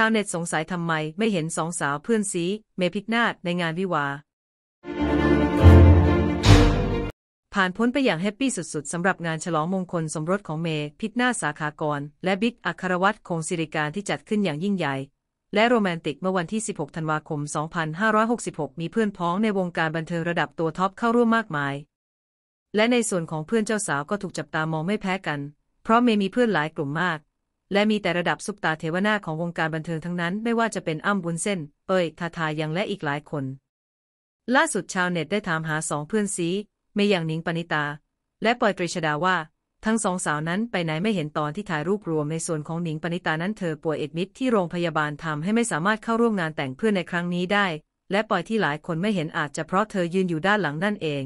ชาวเน็ตสงสัยทำไมไม่เห็นสองสาวเพื่อนซีเมพิกนาดในงานวิวา ผ่านพ้นไปอย่างแฮปปี้สุดๆสำหรับงานฉลองมงคลสมรสของเมพิกนาสาขากร และบิ๊กอัครวัตรคงศิริการที่จัดขึ้นอย่างยิ่งใหญ่ และโรแมนติกเมื่อวันที่ 16 ธันวาคม 2566 มีเพื่อนพ้องในวงการบันเทิงระดับตัวท็อปเข้าร่วมมากมาย และในส่วนของเพื่อนเจ้าสาวก็ถูกจับตามองไม่แพ้กัน เพราะเมมีเพื่อนหลายกลุ่มมากและมีแต่ระดับซุปตาเทวนาของวงการบันเทิงทั้งนั้นไม่ว่าจะเป็นอ้ำบุญเส้นเอ้ยทาทายังและอีกหลายคน ล่าสุดชาวเน็ตได้ถามหาสองเพื่อนซีเมย์อย่างนิงปณิตา และปอยตรีชดาว่า ทั้งสองสาวนั้น ไปไหนไม่เห็นตอนที่ถ่ายรูปรวมในส่วนของหนิงปณิตานั้นเธอป่วยเอดมิดที่โรงพยาบาลทำให้ไม่สามารถเข้าร่วมงานแต่งเพื่อนในครั้งนี้ได้ และปอยที่หลายคนไม่เห็นอาจจะเพราะเธอยืนอยู่ด้านหลังนั่นเอง